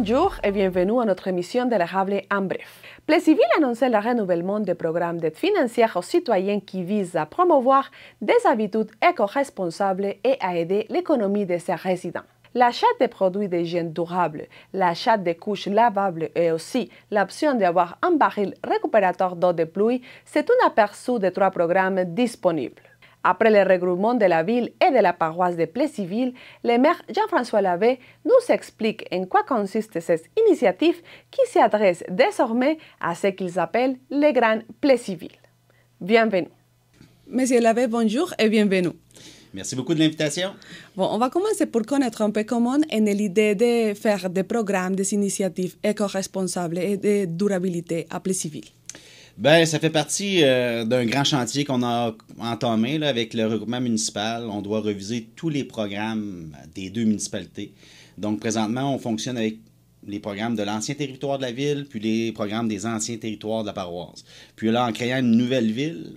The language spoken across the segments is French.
Bonjour et bienvenue à notre émission de la en bref. Plaisiville annoncé le renouvellement des programmes d'aide financière aux citoyens qui visent à promouvoir des habitudes éco-responsables et à aider l'économie de ses résidents. L'achat des produits d'hygiène durable, l'achat de couches lavables et aussi l'option d'avoir un baril récupérateur d'eau de pluie, c'est un aperçu des trois programmes disponibles. Après le regroupement de la ville et de la paroisse de Plessisville, le maire Jean-François Labbé nous explique en quoi consiste cette initiative qui s'adresse désormais à ce qu'ils appellent les grands Plessisville. Bienvenue. Monsieur Labbé, bonjour et bienvenue. Merci beaucoup de l'invitation. Bon, on va commencer pour connaître un peu comment est l'idée de faire des programmes, des initiatives éco-responsables et de durabilité à Plessisville. Ben, ça fait partie euh, d'un grand chantier qu'on a entamé avec le regroupement municipal. On doit reviser tous les programmes euh, des deux municipalités. Donc, présentement, on fonctionne avec les programmes de l'ancien territoire de la ville, puis les programmes des anciens territoires de la paroisse. Puis là, en créant une nouvelle ville,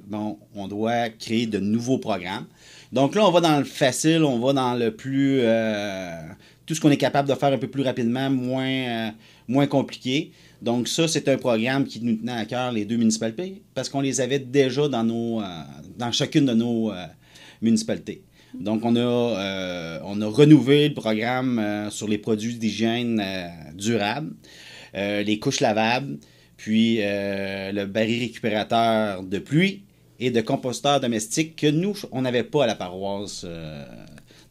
on doit créer de nouveaux programmes. Donc là, on va dans le facile, on va dans le plus... Euh, tout ce qu'on est capable de faire un peu plus rapidement, moins compliqué. Donc ça, c'est un programme qui nous tenait à cœur, les deux municipalités, parce qu'on les avait déjà dans, nos, euh, dans chacune de nos euh, municipalités. Donc on a, euh, on a renouvelé le programme sur les produits d'hygiène durable, les couches lavables, puis le baril récupérateur de pluie et de composteur domestique que nous, on n'avait pas à la paroisse.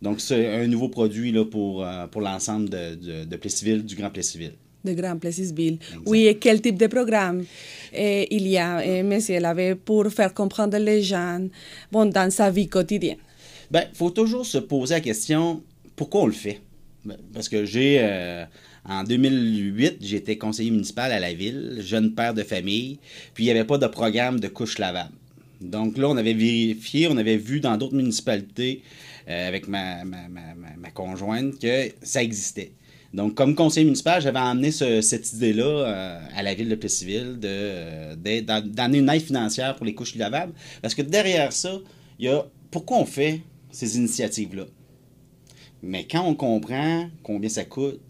donc c'est un nouveau produit là, pour, pour l'ensemble de, de, de Plessisville, du Grand Plessisville de Grand Plessisville. Oui, et quel type de programme eh, il y a M. Eh, Monsieur pour faire comprendre les gens bon, dans sa vie quotidienne? Il ben, faut toujours se poser la question pourquoi on le fait? Ben, parce que j'ai. Euh, en 2008, j'étais conseiller municipal à la ville, jeune père de famille, puis il n'y avait pas de programme de couche lavable. Donc là, on avait vérifié, on avait vu dans d'autres municipalités euh, avec ma, ma, ma, ma conjointe que ça existait. Donc, comme conseiller municipal, j'avais amené cette idée-là euh, à la ville de Plessisville euh, d'amener une aide financière pour les couches lavables. Parce que derrière ça, il y a pourquoi on fait ces initiatives-là. Mais quand on comprend combien ça coûte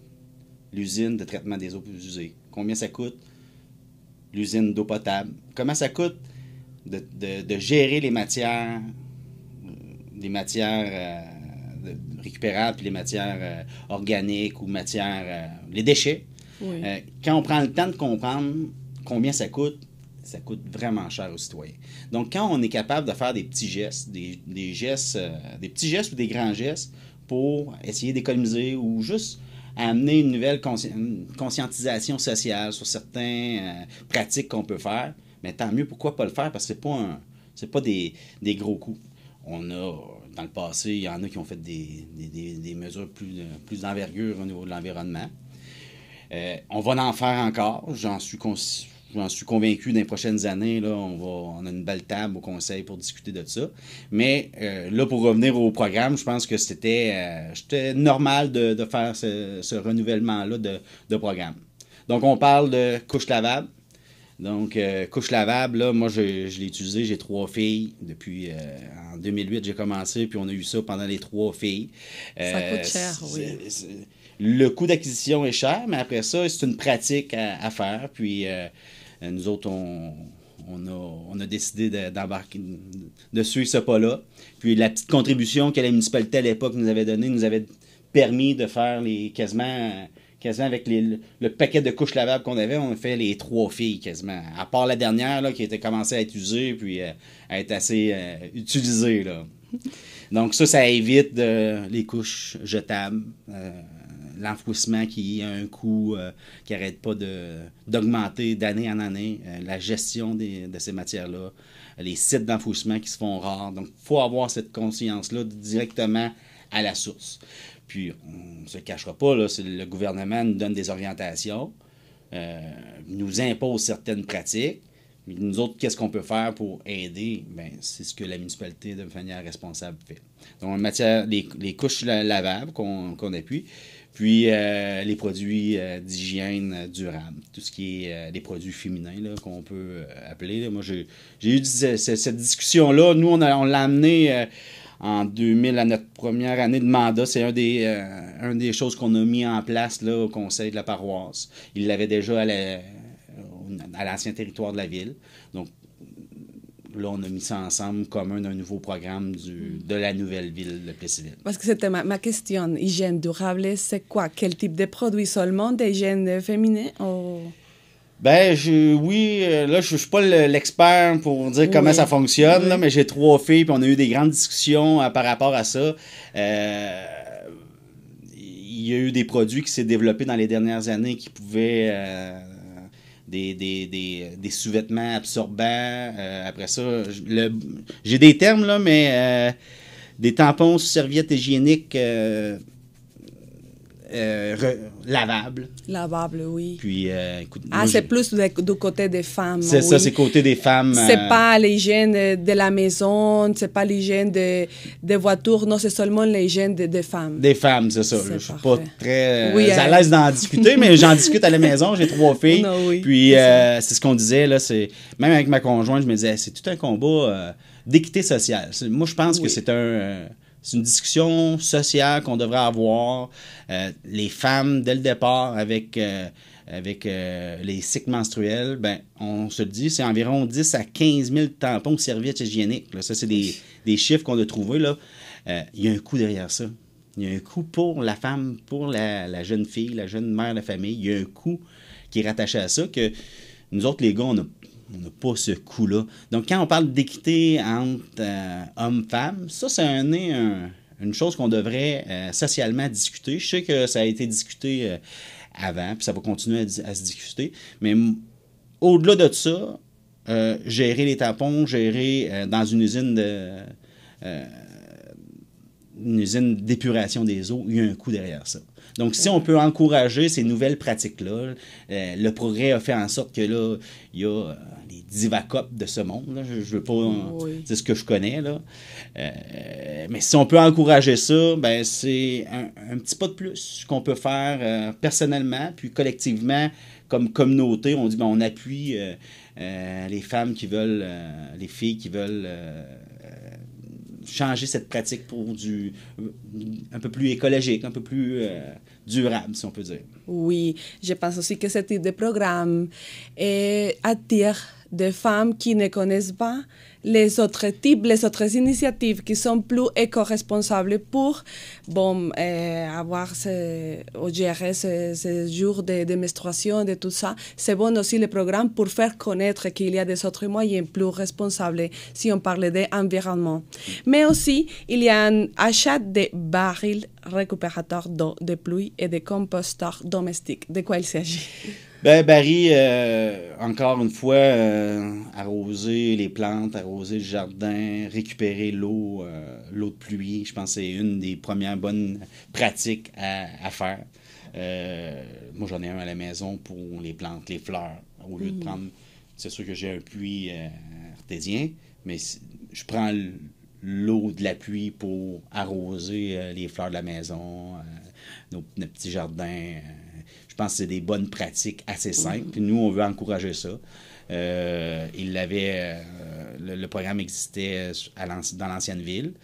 l'usine de traitement des eaux usées, combien ça coûte l'usine d'eau potable, comment ça coûte de, gérer les matières, euh, les matières euh, récupérables, puis les matières euh, organiques ou matières, euh, les déchets. quand on prend le temps de comprendre combien ça coûte, ça coûte vraiment cher aux citoyens. Donc, quand on est capable de faire des petits gestes, des, gestes, des petits gestes ou des grands gestes pour essayer d'économiser ou juste amener une nouvelle conscientisation sociale sur certaines pratiques qu'on peut faire, mais tant mieux, pourquoi pas le faire? Parce que ce n'est pas, un, pas des, des, gros coups. On a dans le passé, il y en a qui ont fait des, mesures plus, plus d'envergure au niveau de l'environnement. Euh, on va en faire encore, j'en suis, suis convaincu dans les prochaines années. Là, on, a une belle table au conseil pour discuter de ça. Mais euh, là, pour revenir au programme, je pense que c'était euh, normal de, faire ce, renouvellement-là de, de programme. Donc, on parle de couche lavable, donc, euh, couche lavable, là, moi, je, l'ai utilisé. J'ai trois filles depuis. Euh, en 2008, j'ai commencé, puis on a eu ça pendant les trois filles. ça coûte euh, cher, oui. le coût d'acquisition est cher, mais après ça, c'est une pratique à, faire. Puis, nous autres, on, a, décidé d'embarquer, de, suivre ce pas-là. Puis, la petite contribution que la municipalité à l'époque nous avait donnée nous avait permis de faire les quasiment quasiment avec le, paquet de couches lavables qu'on avait, on a fait les trois filles quasiment. À part la dernière là, qui était commencée à être usée puis euh, à être assez euh, utilisée. Là. Donc ça, ça évite les couches jetables, euh, l'enfouissement qui a un coût qui n'arrête pas d'augmenter d'année en année, la gestion de ces matières-là, les sites d'enfouissement qui se font rares. Donc il faut avoir cette conscience-là directement à la source. Puis, on ne se cachera pas, là, le gouvernement nous donne des orientations, euh, nous impose certaines pratiques. Mais nous autres, qu'est-ce qu'on peut faire pour aider? Bien, c'est ce que la municipalité, de manière responsable, fait. Donc, en matière, les, couches lavables qu'on appuie, puis euh, les produits euh, d'hygiène durable, tout ce qui est des les produits féminins qu'on peut appeler. Moi, j'ai eu cette, discussion-là. Nous, on l'a amené en 2000 à notre première année de mandat. C'est des, euh, une des choses qu'on a mis en place là, au conseil de la paroisse. Il l'avait déjà à, à l'ancien territoire de la ville. Donc, là, on a mis ça ensemble comme un, nouveau programme du, mm. de la nouvelle ville de civil Parce que c'était ma, question. Hygiène durable, c'est quoi? Quel type de produit Seulement d'hygiène féminine? Ou... Ben, je, oui, euh, là, je, suis pas l'expert pour dire comment ça fonctionne, mais j'ai trois filles, puis on a eu des grandes discussions euh, par rapport à ça. Euh, il y a eu des produits qui s'est développés dans les dernières années qui pouvaient. des, sous-vêtements absorbants. après ça, j'ai des termes, là, mais des tampons, serviettes hygiéniques. Euh, lavable. Lavable, oui. Puis, euh, écoute, ah, c'est plus du, côté des femmes. C'est ça, c'est côté des femmes. C'est euh, pas l'hygiène de, la maison, c'est pas l'hygiène des voitures, non, c'est seulement l'hygiène des femmes. Des femmes, c'est ça. Je suis pas très euh, à l'aise d'en discuter, mais j'en discute à la maison, j'ai trois filles. puis, c'est ce qu'on disait, là, c'est même avec ma conjointe, je me disais, c'est tout un combat d'équité sociale. Moi, je pense que c'est un c'est une discussion sociale qu'on devrait avoir. Euh, les femmes, dès le départ, avec, euh, avec euh, les cycles menstruels, ben, on se dit, c'est environ 10 à 15 000 tampons serviettes hygiéniques. Là. Ça, c'est des, chiffres qu'on a trouvés. Là. Il y a un coût derrière ça. Il y a un coût pour la femme, pour la, jeune fille, la jeune mère de famille. Il y a un coût qui est rattaché à ça que nous autres, les gars, on a on n'a pas ce coût-là. Donc, quand on parle d'équité entre euh, hommes hommes-femmes, ça, c'est un, une chose qu'on devrait euh, socialement discuter. Je sais que ça a été discuté euh, avant, puis ça va continuer à, à se discuter. Mais au-delà de ça, gérer les tapons, gérer dans une usine de une usine d'épuration des eaux, il y a un coût derrière ça. Donc, si on peut encourager ces nouvelles pratiques-là, euh, le progrès a fait en sorte que là, il y a les euh, divacopes de ce monde. je, je, veux pas. C'est ce que je connais. Là. Euh, mais si on peut encourager ça, ben, c'est un, petit pas de plus qu'on peut faire personnellement, puis collectivement, comme communauté. On dit ben, on appuie les femmes qui veulent, les filles qui veulent changer cette pratique pour du un peu plus écologique, un peu plus euh, durable, si on peut dire. Oui, je pense aussi que ce type de programme attire euh, des femmes qui ne connaissent pas les autres types, les autres initiatives qui sont plus éco pour bon, euh, avoir ce, gérer ces ce jours de, de, menstruation, de tout ça. C'est bon aussi le programme pour faire connaître qu'il y a des autres moyens plus responsables si on parle d'environnement. Mais aussi, il y a un achat de barils récupérateur d'eau de pluie et de composteur domestique. De quoi il s'agit ben, Barry, euh, encore une fois, euh, arroser les plantes, arroser le jardin, récupérer l'eau, euh, l'eau de pluie, je pense que c'est une des premières bonnes pratiques à, faire. moi, j'en ai un à la maison pour les plantes, les fleurs. Au lieu de mm. prendre, c'est sûr que j'ai un puits artésien, mais je prends l'eau de la pluie pour arroser euh, les fleurs de la maison, euh, nos, petits jardins. Euh. je pense que c'est des bonnes pratiques assez simples. nous, on veut encourager ça. il l'avait, le, programme existait dans l'ancienne ville.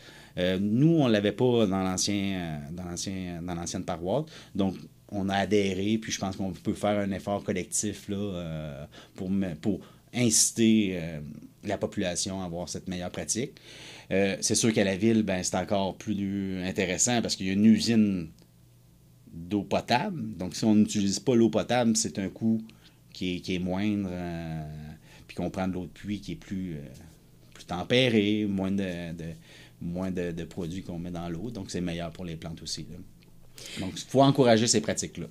nous, on ne l'avait pas dans l'ancien, l'ancien, dans l'ancienne paroisse. Donc, on a adhéré, puis je pense qu'on peut faire un effort collectif là, pour, pour inciter la population à avoir cette meilleure pratique. Euh, c'est sûr qu'à la ville, ben, c'est encore plus intéressant parce qu'il y a une usine d'eau potable. Donc, si on n'utilise pas l'eau potable, c'est un coût qui est, moindre. Euh, puis qu'on prend de l'eau de puits qui est euh, plus, tempérée, moins de, moins de, produits qu'on met dans l'eau. Donc, c'est meilleur pour les plantes aussi. Donc, il faut encourager ces pratiques-là.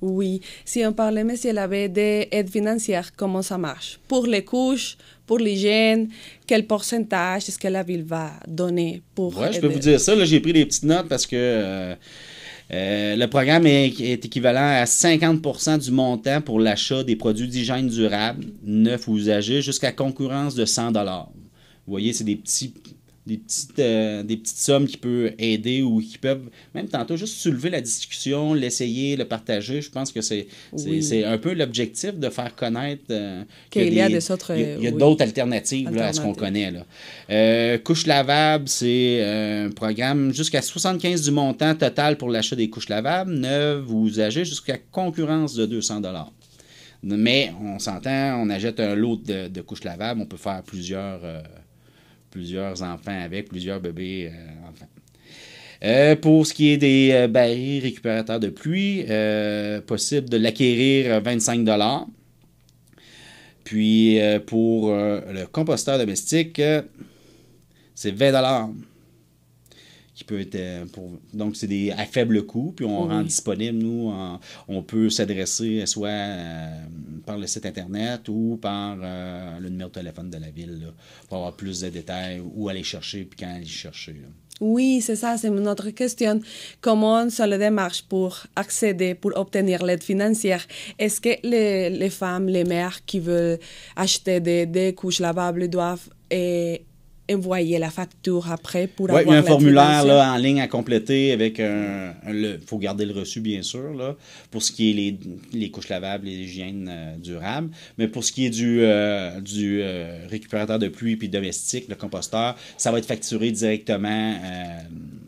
Oui, si on parlait, monsieur l'abbé, d'aide financière, comment ça marche Pour les couches, pour l'hygiène, quel pourcentage est-ce que la ville va donner pour. Oui, je peux vous dire ça. Là, j'ai pris des petites notes parce que. Euh, euh, le programme est, équivalent à 50 du montant pour l'achat des produits d'hygiène durable, neuf ou usagés, jusqu'à concurrence de 100 Vous voyez, c'est des petits des petites, euh, des petites sommes qui peuvent aider ou qui peuvent, même tantôt, juste soulever la discussion, l'essayer, le partager. Je pense que c'est un peu l'objectif de faire connaître euh, qu'il y a euh, d'autres alternatives, à ce qu'on connaît. Là. Euh, couche lavable, c'est un programme jusqu'à 75 du montant total pour l'achat des couches lavables, neuves ou usagées, jusqu'à concurrence de 200 dollars mais on s'entend, on achète un lot de, couches lavables, on peut faire plusieurs plusieurs enfants avec, plusieurs bébés euh, euh, pour ce qui est des euh, barils récupérateurs de pluie, possible de l'acquérir 25 Puis pour le composteur domestique, c'est 20 qui peut être euh, pour... donc c'est des à faible coût puis on rend disponible nous on peut s'adresser euh, soit euh, par le site internet ou par le numéro de téléphone de la ville pour avoir plus de détails où aller chercher puis quand aller chercher Oui, c'est ça, c'est notre question. Comment se la démarche pour accéder, pour obtenir l'aide financière? Est-ce que les, femmes, les mères qui veulent acheter des, des couches lavables doivent et envoyer la facture après pour avoir il a un formulaire en ligne à compléter avec un... Il faut garder le reçu, bien sûr, là, pour ce qui est les, couches lavables, les hygiènes euh, durables. Mais pour ce qui est du, euh, du euh, récupérateur de pluie puis domestique, le composteur, ça va être facturé directement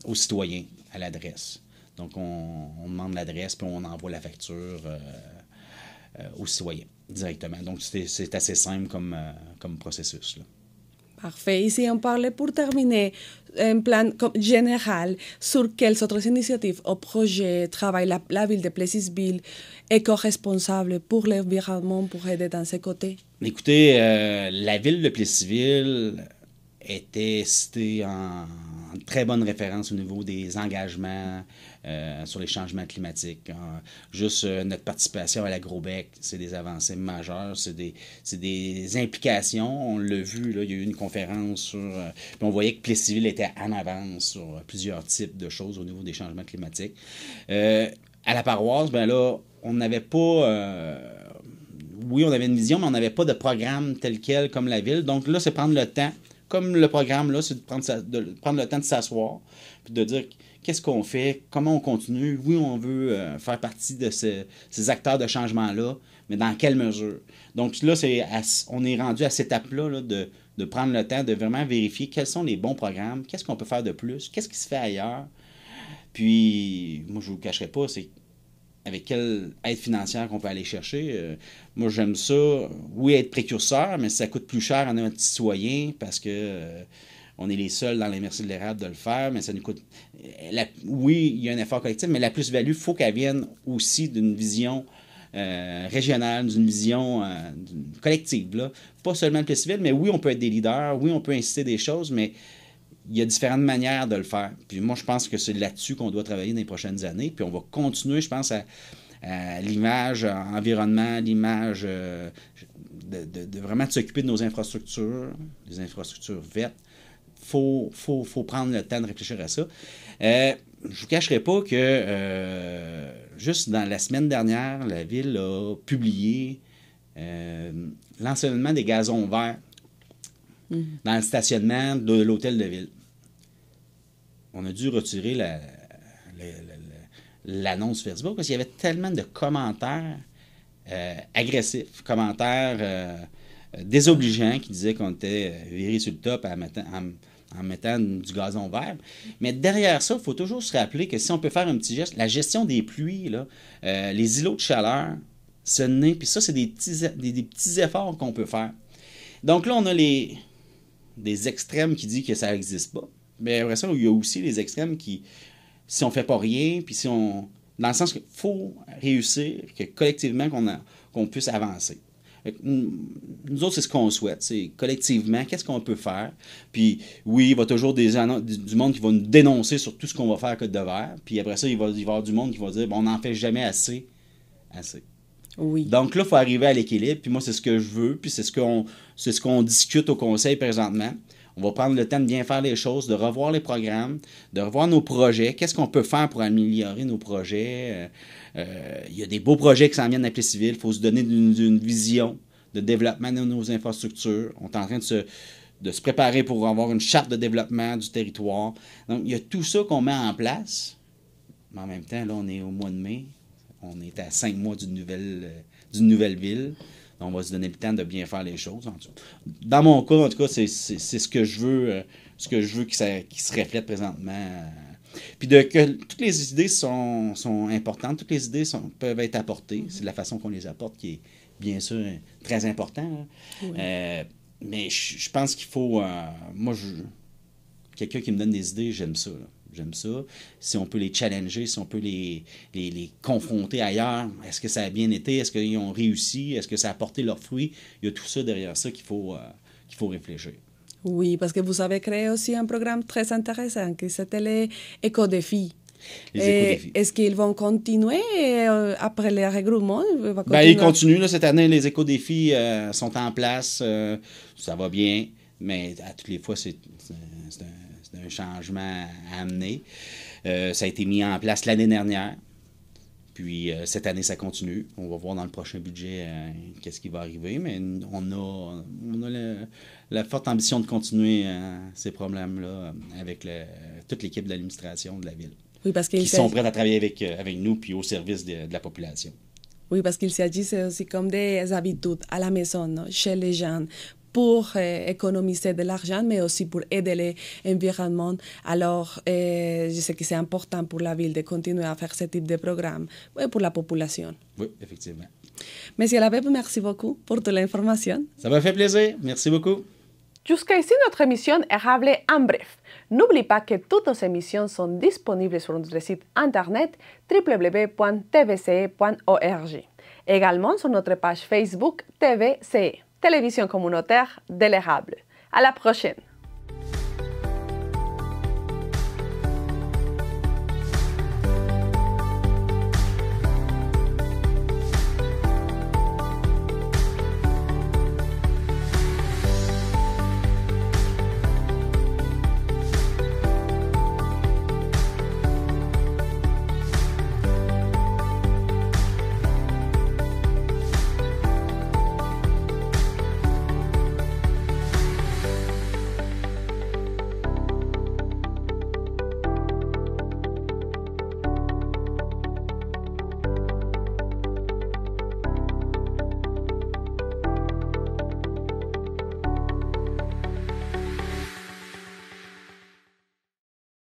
au citoyen à l'adresse. Donc, on, demande l'adresse puis on envoie la facture au citoyens directement. Donc, c'est assez simple comme, comme processus. Là. Parfait. Et si on parlait pour terminer, un plan général sur quelles autres initiatives ou projets travaille la, ville de Plessisville co responsable pour l'environnement pour aider dans ses côtés? Écoutez, euh, la ville de Plessisville était citée en, très bonne référence au niveau des engagements, euh, sur les changements climatiques. Hein. Juste euh, notre participation à l'agrobec, c'est des avancées majeures, c'est des, implications. On l'a vu, là, il y a eu une conférence sur. Euh, on voyait que Plessisville était en avance sur plusieurs types de choses au niveau des changements climatiques. à la paroisse, ben là, on n'avait pas oui, on avait une vision, mais on n'avait pas de programme tel quel comme la ville. Donc là, c'est prendre le temps, comme le programme là, c'est de prendre, de prendre le temps de s'asseoir, puis de dire qu'est-ce qu'on fait, comment on continue. Oui, on veut euh, faire partie de ces acteurs de changement-là, mais dans quelle mesure? Donc là, c'est on est rendu à cette étape-là de, prendre le temps de vraiment vérifier quels sont les bons programmes, qu'est-ce qu'on peut faire de plus, qu'est-ce qui se fait ailleurs. Puis, moi, je ne vous cacherai pas, c'est avec quelle aide financière qu'on peut aller chercher. Euh, moi, j'aime ça, oui, être précurseur, mais ça coûte plus cher en à que citoyen parce que... Euh, on est les seuls dans les merci de l'érable de le faire, mais ça nous coûte. oui, il y a un effort collectif, mais la plus-value, il faut qu'elle vienne aussi d'une vision euh, régionale, d'une vision euh, collective. Pas seulement le plus civil, mais oui, on peut être des leaders, oui, on peut inciter des choses, mais il y a différentes manières de le faire. Puis moi, je pense que c'est là-dessus qu'on doit travailler dans les prochaines années. Puis on va continuer, je pense, à, l'image environnement, l'image euh, de, de, vraiment s'occuper de nos infrastructures, des infrastructures vertes, faut, faut, prendre le temps de réfléchir à ça. Euh, je ne vous cacherai pas que euh, juste dans la semaine dernière, la ville a publié euh, l'enseignement des gazons verts mm-hmm. dans le stationnement de l'hôtel de ville. On a dû retirer l'annonce Facebook parce qu'il y avait tellement de commentaires agressifs, commentaires désobligeants qui disaient qu'on était viré sur le top à matin en mettant du gazon vert. Mais derrière ça, il faut toujours se rappeler que si on peut faire un petit geste, la gestion des pluies, euh, les îlots de chaleur, ce n'est. Puis ça, c'est des petits, des, petits efforts qu'on peut faire. Donc là, on a les, des extrêmes qui disent que ça n'existe pas. Mais après ça, il y a aussi les extrêmes qui, si on fait pas rien, puis si on. Dans le sens qu'il faut réussir, que collectivement, qu'on puisse avancer. Nous autres, c'est ce qu'on souhaite. C'est collectivement, qu'est-ce qu'on peut faire? Puis oui, il va toujours des du monde qui va nous dénoncer sur tout ce qu'on va faire à Côte de Puis après ça, il va, y avoir du monde qui va dire on n'en fait jamais assez. Assez. Oui. Donc là, il faut arriver à l'équilibre. Puis moi, c'est ce que je veux. Puis c'est ce qu'on ce qu'on discute au conseil présentement. On va prendre le temps de bien faire les choses, de revoir les programmes, de revoir nos projets. Qu'est-ce qu'on peut faire pour améliorer nos projets? Euh, euh, il y a des beaux projets qui s'en viennent à civile. Il faut se donner une, vision de développement de nos infrastructures. On est en train de se, préparer pour avoir une charte de développement du territoire. Donc, il y a tout ça qu'on met en place. Mais en même temps, là, on est au mois de mai. On est à cinq mois d'une nouvelle, euh, d'une nouvelle ville on va se donner le temps de bien faire les choses. Dans mon cas, en tout cas, c'est ce que je veux, euh, ce que je veux qui, se reflète présentement. Puis de, que toutes les idées sont, sont importantes, toutes les idées sont, peuvent être apportées. Mm-hmm. C'est la façon qu'on les apporte qui est bien sûr très important. Hein. Euh, mais je, pense qu'il faut. Euh, moi moi, quelqu'un qui me donne des idées, j'aime ça j'aime ça. Si on peut les challenger, si on peut les, les, les confronter ailleurs, est-ce que ça a bien été, est-ce qu'ils ont réussi, est-ce que ça a porté leurs fruits, il y a tout ça derrière ça qu'il faut, euh, qu'il faut réfléchir. Oui, parce que vous avez créé aussi un programme très intéressant qui s'appelle les éco-défis. Est-ce qu'ils vont continuer euh, après les regroupements? Il ben, ils continuent. cette année, les éco-défis euh, sont en place. ça va bien, mais à toutes les fois, c'est un c'est un changement à amener. Euh, ça a été mis en place l'année dernière. Puis euh, cette année, ça continue. On va voir dans le prochain budget euh, qu'est-ce qui va arriver, mais on a, la forte ambition de continuer ces problèmes-là avec toute l'équipe de l'administration de la ville. Oui, parce qu'ils sont prêts à travailler avec, avec nous puis au service de, la population. Oui, parce qu'il s'agit aussi comme des habitudes à la maison, chez les gens, pour euh, économiser de l'argent, mais aussi pour aider l'environnement. Alors, euh, je sais que c'est important pour la ville de continuer à faire ce type de programme et pour la population. Oui, effectivement. Monsieur Labeb, merci beaucoup pour toute l'information. Ça m'a fait plaisir. Merci beaucoup. Jusqu'ici, notre émission est rappelée en bref. N'oublie pas que toutes nos émissions sont disponibles sur notre site internet www.tvce.org. Également sur notre page Facebook TVCE. Télévision communautaire de À la prochaine!